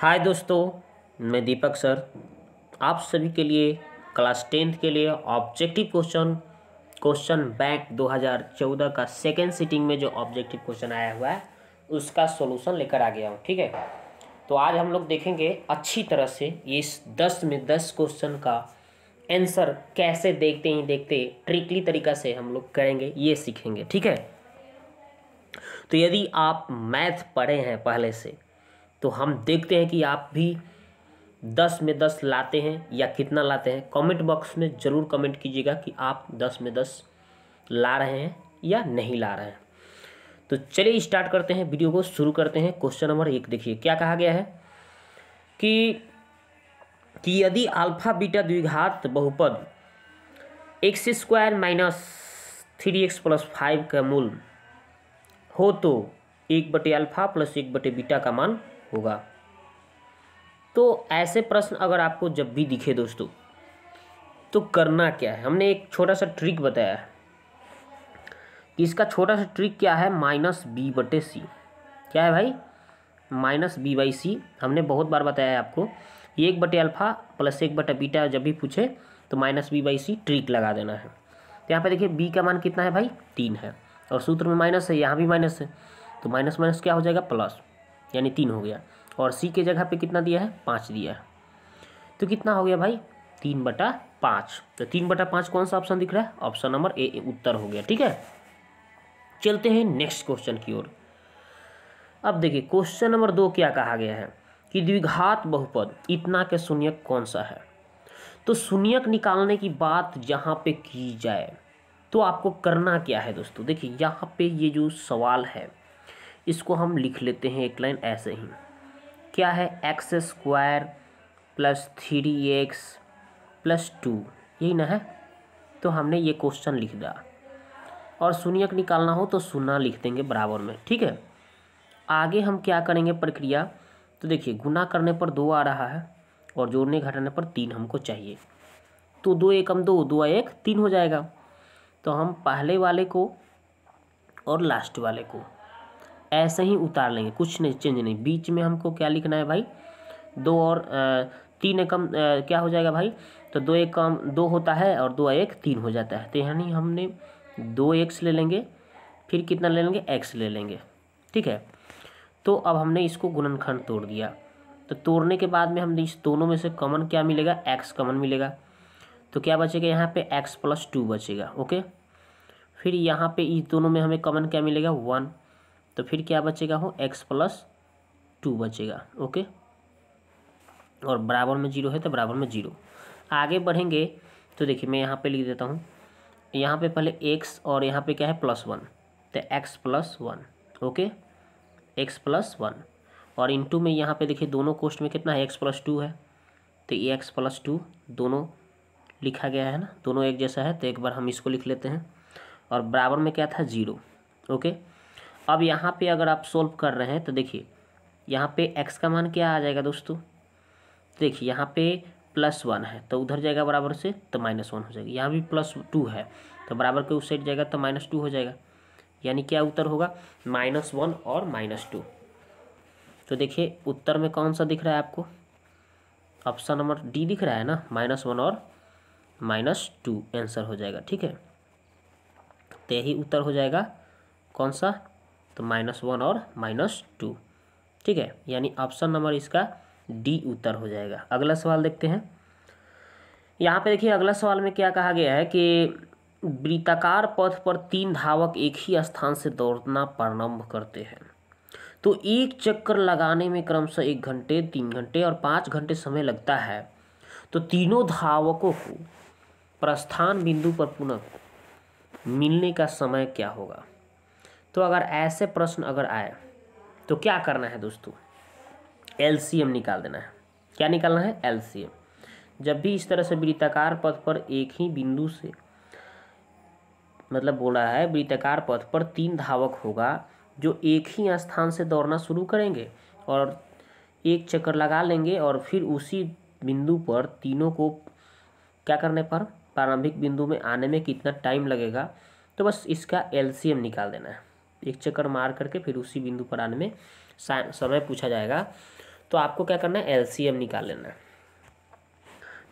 हाय दोस्तों मैं दीपक सर आप सभी के लिए क्लास टेंथ के लिए ऑब्जेक्टिव क्वेश्चन क्वेश्चन बैंक 2014 का सेकेंड सीटिंग में जो ऑब्जेक्टिव क्वेश्चन आया हुआ है उसका सॉल्यूशन लेकर आ गया हूँ ठीक है तो आज हम लोग देखेंगे अच्छी तरह से ये इस दस में दस क्वेश्चन का आंसर कैसे देखते ही देखते ट्रिकली तरीका से हम लोग करेंगे ये सीखेंगे ठीक है तो यदि आप मैथ पढ़े हैं पहले से तो हम देखते हैं कि आप भी दस में दस लाते हैं या कितना लाते हैं कमेंट बॉक्स में ज़रूर कमेंट कीजिएगा कि आप दस में दस ला रहे हैं या नहीं ला रहे हैं तो चलिए स्टार्ट करते हैं वीडियो को शुरू करते हैं क्वेश्चन नंबर एक देखिए क्या कहा गया है कि कि यदि अल्फा बीटा द्विघात बहुपद x square minus three x plus five का मूल हो तो एक बटे अल्फा प्लस एक बटे बीटा का मान होगा तो ऐसे प्रश्न अगर आपको जब भी दिखे दोस्तों तो करना क्या है हमने एक छोटा सा ट्रिक बताया है कि इसका छोटा सा ट्रिक क्या है माइनस बी बटे सी क्या है भाई माइनस बी बाई सी हमने बहुत बार बताया है आपको एक बटे अल्फ़ा प्लस एक बटे बीटा जब भी पूछे तो minus b by c trick लगा देना है तो यहाँ पे देखिए बी का मान कितना है भाई तीन है और सूत्र में माइनस है यहाँ भी माइनस है तो माइनस माइनस क्या हो जाएगा प्लस यानी तीन हो गया और सी के जगह पे कितना दिया है पाँच दिया है तो कितना हो गया भाई तीन बटा पाँच तो तीन बटा पाँच कौन सा ऑप्शन दिख रहा है ऑप्शन नंबर ए उत्तर हो गया ठीक है चलते हैं नेक्स्ट क्वेश्चन की ओर अब देखिए क्वेश्चन नंबर दो क्या कहा गया है कि द्विघात बहुपद इतना के शून्यक कौन सा है तो शून्यक निकालने की बात जहाँ पे की जाए तो आपको करना क्या है दोस्तों देखिए यहाँ पे ये जो सवाल है इसको हम लिख लेते हैं एक लाइन ऐसे ही क्या है x square plus three x plus two यही ना है तो हमने ये क्वेश्चन लिख दिया और शून्य निकालना हो तो शून्य लिख देंगे बराबर में ठीक है आगे हम क्या करेंगे प्रक्रिया तो देखिए गुना करने पर दो आ रहा है और जोड़ने घटाने पर तीन हमको चाहिए तो दो एकम दो दो एक तीन हो जाएगा तो हम पहले वाले को और लास्ट वाले को ऐसे ही उतार लेंगे कुछ नहीं चेंज नहीं बीच में हमको क्या लिखना है भाई दो और तीन एकम क्या हो जाएगा भाई तो दो एक कम दो होता है और दो एक तीन हो जाता है तो यानी हमने दो एक्स ले लेंगे फिर कितना ले लेंगे एक्स ले लेंगे ठीक है तो अब हमने इसको गुणनखंड तोड़ दिया तो तोड़ने के बाद में हमने इस दोनों में से कॉमन क्या मिलेगा एक्स कॉमन मिलेगा तो क्या बचेगा यहाँ पे एक्स प्लस टू बचेगा ओके फिर यहाँ पे इस दोनों में हमें कॉमन क्या मिलेगा वन तो फिर क्या बचेगा हो एक्स प्लस टू बचेगा ओके और बराबर में जीरो है तो बराबर में जीरो आगे बढ़ेंगे तो देखिए मैं यहाँ पे लिख देता हूँ यहाँ पे पहले एक्स और यहाँ पे क्या है प्लस वन तो x plus one okay x plus one और टू में यहाँ पे देखिए दोनों कोस्ट में कितना है एक्स प्लस टू है तो ये एक्स प्लस टू दोनों लिखा गया है ना दोनों एक जैसा है तो एक बार हम इसको लिख लेते हैं और बराबर में क्या था ज़ीरो ओके अब यहाँ पे अगर आप सोल्व कर रहे हैं तो देखिए यहाँ पे एक्स का मान क्या आ जाएगा दोस्तों देखिए यहाँ पे प्लस वन है तो उधर जाएगा बराबर से तो माइनस वन हो जाएगा यहाँ भी प्लस टू है तो बराबर के उस साइड जाएगा तो माइनस टू हो जाएगा यानी क्या उत्तर होगा माइनस वन और माइनस टू तो देखिए उत्तर में कौन सा दिख रहा है आपको ऑप्शन नंबर डी दिख रहा है ना माइनस वन और माइनस टू आंसर हो जाएगा ठीक है तो यही उत्तर हो जाएगा कौन सा तो माइनस वन और माइनस टू ठीक है यानी ऑप्शन नंबर इसका डी उत्तर हो जाएगा अगला सवाल देखते हैं यहाँ पे देखिए अगला सवाल में क्या कहा गया है कि वृत्ताकार पथ पर तीन धावक एक ही स्थान से दौड़ना प्रारंभ करते हैं तो एक चक्कर लगाने में क्रमशः एक घंटे तीन घंटे और पाँच घंटे समय लगता है तो तीनों धावकों को प्रस्थान बिंदु पर पुनः मिलने का समय क्या होगा तो अगर ऐसे प्रश्न अगर आए तो क्या करना है दोस्तों एलसीएम निकाल देना है क्या निकालना है एलसीएम जब भी इस तरह से वृत्ताकार पथ पर एक ही बिंदु से मतलब बोला है वृत्ताकार पथ पर तीन धावक होगा जो एक ही स्थान से दौड़ना शुरू करेंगे और एक चक्कर लगा लेंगे और फिर उसी बिंदु पर तीनों को क्या करने पर प्रारंभिक बिंदु में आने में कितना टाइम लगेगा तो बस इसका एलसीएम निकाल देना है एक चक्कर मार करके फिर उसी बिंदु पर आने में समय पूछा जाएगा तो आपको क्या करना है एलसीएम निकाल लेना है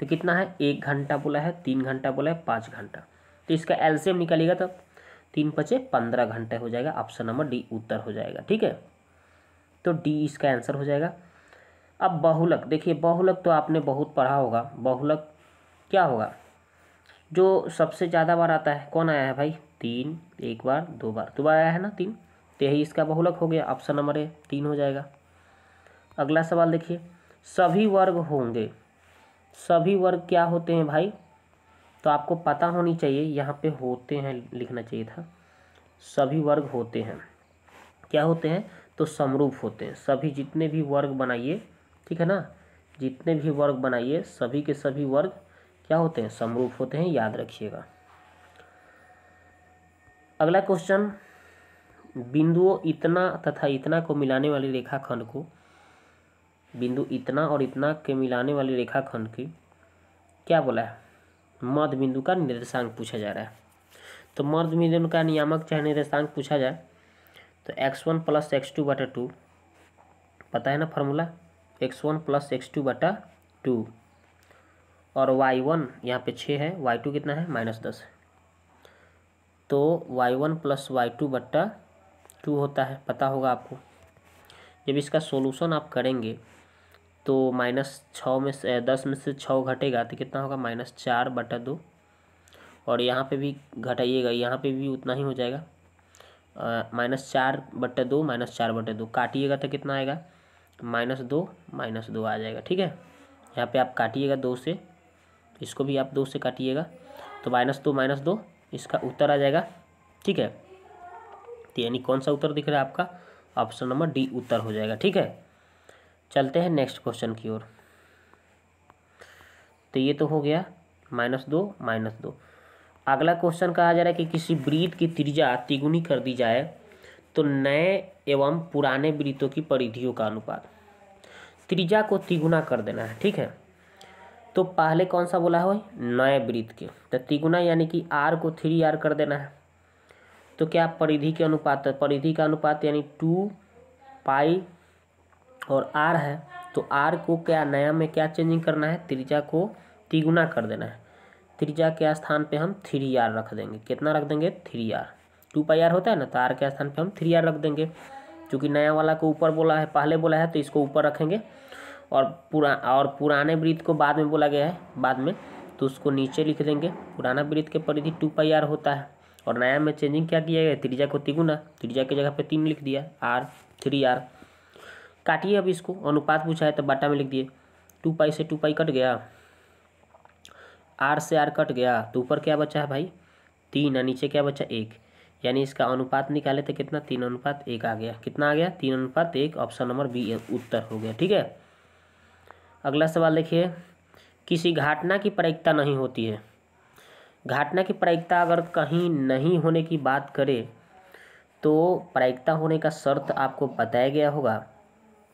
तो कितना है एक घंटा बोला है तीन घंटा बोला है पाँच घंटा तो इसका एलसीएम निकालिएगा तब तीन पचे पंद्रह घंटे हो जाएगा ऑप्शन नंबर डी उत्तर हो जाएगा ठीक है तो डी इसका आंसर हो जाएगा अब बहुलक देखिए बहुलक तो आपने बहुत पढ़ा होगा बहुलक क्या होगा जो सबसे ज़्यादा बार आता है कौन आया है भाई तीन एक बार दो बार दो तो बार आया है ना तीन तो यही इसका बहुलक हो गया ऑप्शन नंबर ए तीन हो जाएगा अगला सवाल देखिए सभी वर्ग होंगे सभी वर्ग क्या होते हैं भाई तो आपको पता होनी चाहिए यहाँ पे होते हैं लिखना चाहिए था सभी वर्ग होते हैं क्या होते हैं तो समरूप होते हैं सभी जितने भी वर्ग बनाइए ठीक है ना जितने भी वर्ग बनाइए सभी के सभी वर्ग क्या होते हैं समरूप होते हैं याद रखिएगा अगला क्वेश्चन बिंदुओं इतना तथा इतना को मिलाने वाली रेखाखंड को बिंदु इतना और इतना के मिलाने वाली रेखाखंड की क्या बोला है मध्य बिंदु का निर्देशांक पूछा जा रहा है तो मध्य बिंदु का नियामक चाहे निर्देशांक पूछा जाए तो x one plus x two बटा टू पता है ना formula x one plus x two बटा टू और वाई वन यहाँ पे छः है वाई टू कितना है माइनस दस है तो y one plus y two बट्टा टू होता है पता होगा आपको जब इसका सोलूसन आप करेंगे तो माइनस छः में से दस में से छः घटेगा तो कितना होगा माइनस चार बटा दो और यहाँ पे भी घटाइएगा यहाँ पे भी उतना ही हो जाएगा माइनस चार बट्टा दो माइनस चार बटे दो काटिएगा तो कितना आएगा माइनस दो माइनस दो आ जाएगा ठीक है यहाँ पे आप काटिएगा दो से इसको भी आप दो से काटिएगा तो माइनस दो माइनस दो इसका उत्तर आ जाएगा ठीक है तो यानी कौन सा उत्तर दिख रहा है आपका ऑप्शन नंबर डी उत्तर हो जाएगा ठीक है चलते हैं नेक्स्ट क्वेश्चन की ओर तो ये तो हो गया माइनस दो माइनस दो अगला क्वेश्चन कहा जा रहा है कि किसी वृत्त की त्रिज्या तिगुनी कर दी जाए तो नए एवं पुराने वृत्तों की परिधियों का अनुपात त्रिज्या को तिगुना कर देना है ठीक है तो पहले कौन सा बोला है नए वृत्त के तो तिगुना यानी कि आर को थ्री आर कर देना है तो क्या परिधि के अनुपात परिधि का अनुपात यानी टू पाई और आर है तो आर को क्या नया में क्या चेंजिंग करना है त्रिज्या को तिगुना कर देना है त्रिज्या के स्थान पे हम थ्री आर रख देंगे कितना रख देंगे three r two pi r होता है ना तो आर के स्थान पे हम थ्री आर रख देंगे क्योंकि नया वाला को ऊपर बोला है पहले बोला है तो इसको ऊपर रखेंगे और पुरा और पुराने वृत्त को बाद में बोला गया है बाद में तो उसको नीचे लिख देंगे पुराना वृत्त के परिधि टू पाई आर होता है और नया में चेंजिंग क्या किया गया त्रिजा को तिगुना त्रिजा की जगह पर तीन लिख दिया आर थ्री आर काटिए अब इसको अनुपात पूछा है तो बाटा में लिख दिए टू पाई से टू पाई कट गया आर से आर कट गया तो ऊपर क्या बचा है भाई तीन और नीचे क्या बचा एक यानी इसका अनुपात निकाले तो कितना तीन अनुपात एक आ गया कितना आ गया तीन अनुपात एक ऑप्शन नंबर बी उत्तर हो गया ठीक है अगला सवाल देखिए किसी घाटना की प्रायिकता नहीं होती है घाटना की प्रायिकता अगर कहीं नहीं होने की बात करें तो प्रायिकता होने का शर्त आपको बताया गया होगा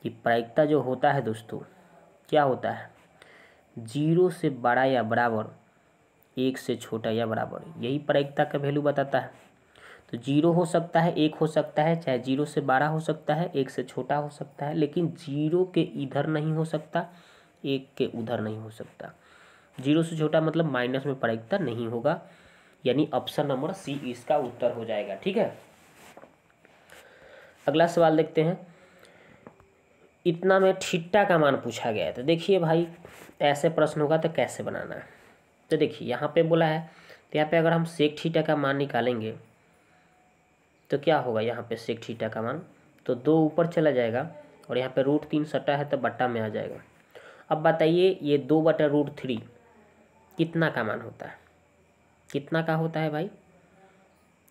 कि प्रायिकता जो होता है दोस्तों क्या होता है जीरो से बड़ा या बराबर एक से छोटा या बराबर यही प्रायिकता का वैल्यू बताता है तो जीरो हो सकता है एक हो सकता है चाहे जीरो से बारह हो सकता है एक से छोटा हो सकता है लेकिन जीरो के इधर नहीं हो सकता एक के उधर नहीं हो सकता जीरो से छोटा मतलब माइनस में प्रयोगता नहीं होगा यानी ऑप्शन नंबर सी इसका उत्तर हो जाएगा ठीक है अगला सवाल देखते हैं इतना में ठिट्टा का मान पूछा गया है तो देखिए भाई ऐसे प्रश्न होगा तो कैसे बनाना है तो देखिए यहाँ पे बोला है तो यहाँ पे अगर हम सेक ठीटा का मान निकालेंगे तो क्या होगा यहाँ पे सेक ठीटा का मान तो दो ऊपर चला जाएगा और यहाँ पे रूट तीन सटा है तो बट्टा में आ जाएगा अब बताइए ये दो बटा रूट थ्री कितना का मान होता है कितना का होता है भाई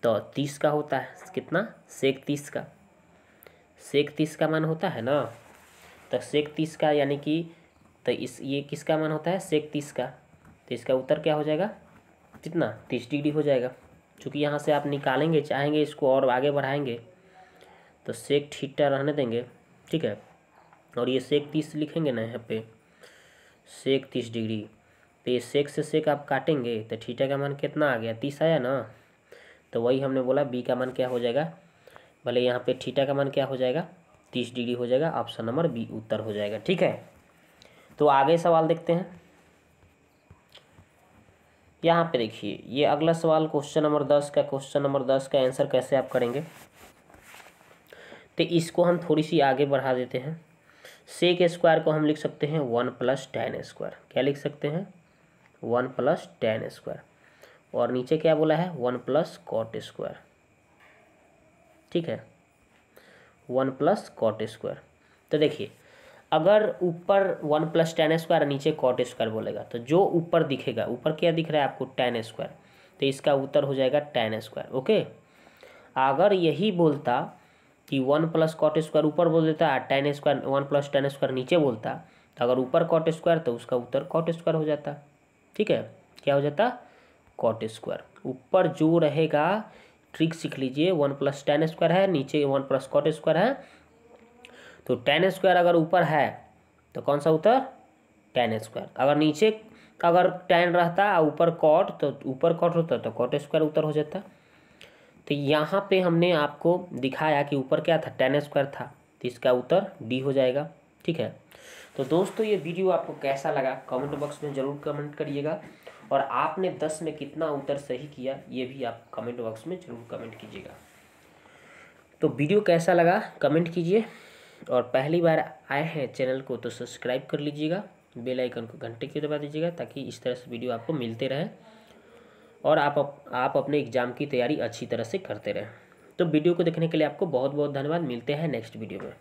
तो तीस का होता है कितना सेक तीस का सेक तीस का मान होता है ना तो सेक तीस का यानी कि तो इस ये किसका मान होता है सेक तीस का तो इसका उत्तर क्या हो जाएगा कितना तीस डिग्री हो जाएगा क्योंकि यहाँ से आप निकालेंगे चाहेंगे इसको और आगे बढ़ाएंगे तो सेक ठीक रहने देंगे ठीक है और ये सेक तीस लिखेंगे ना यहाँ पे सेक तीस डिग्री तो ये सेक से सेक आप काटेंगे तो ठीटा का मान कितना आ गया तीस आया ना तो वही हमने बोला बी का मान क्या हो जाएगा भले यहाँ पे ठीटा का मान क्या हो जाएगा तीस डिग्री हो जाएगा ऑप्शन नंबर बी उत्तर हो जाएगा ठीक है तो आगे सवाल देखते हैं यहाँ पे देखिए ये अगला सवाल क्वेश्चन नंबर दस का क्वेश्चन नंबर दस का आंसर कैसे आप करेंगे तो इसको हम थोड़ी सी आगे बढ़ा देते हैं सेक स्क्वायर को हम लिख सकते हैं वन प्लस टेन स्क्वायर क्या लिख सकते हैं वन प्लस टेन स्क्वायर और नीचे क्या बोला है वन प्लस कॉट स्क्वायर ठीक है वन प्लस कॉट स्क्वायर तो देखिए अगर ऊपर वन प्लस टेन स्क्वायर नीचे कॉट स्क्वायर बोलेगा तो जो ऊपर दिखेगा ऊपर क्या दिख रहा है आपको टेन स्क्वायर तो इसका उत्तर हो जाएगा टेन स्क्वायर ओके अगर यही बोलता कि वन प्लस कॉट स्क्वायर ऊपर बोल देता है ten square one plus ten square नीचे बोलता तो अगर ऊपर कॉट स्क्वायर तो उसका उत्तर कॉट स्क्वायर हो जाता ठीक है क्या हो जाता कॉट स्क्वायर ऊपर जो रहेगा ट्रिक सीख लीजिए वन प्लस टेन स्क्वायर है नीचे वन प्लस कॉट स्क्वायर है तो टेन स्क्वायर अगर ऊपर है तो कौन सा उत्तर टेन स्क्वायर अगर नीचे अगर टेन रहता ऊपर कॉट तो ऊपर कॉट होता तो कॉट स्क्वायर उत्तर हो जाता तो यहाँ पे हमने आपको दिखाया कि ऊपर क्या था टेन स्क्वायर था तो इसका उत्तर डी हो जाएगा ठीक है तो दोस्तों ये वीडियो आपको कैसा लगा कमेंट बॉक्स में ज़रूर कमेंट करिएगा और आपने दस में कितना उत्तर सही किया ये भी आप कमेंट बॉक्स में ज़रूर कमेंट कीजिएगा तो वीडियो कैसा लगा कमेंट कीजिए और पहली बार आए हैं चैनल को तो सब्सक्राइब कर लीजिएगा बेल आइकन को घंटे की दबा दीजिएगा ताकि इस तरह से वीडियो आपको मिलते रहे और आप आप अपने एग्ज़ाम की तैयारी अच्छी तरह से करते रहें तो वीडियो को देखने के लिए आपको बहुत बहुत धन्यवाद मिलते हैं नेक्स्ट वीडियो में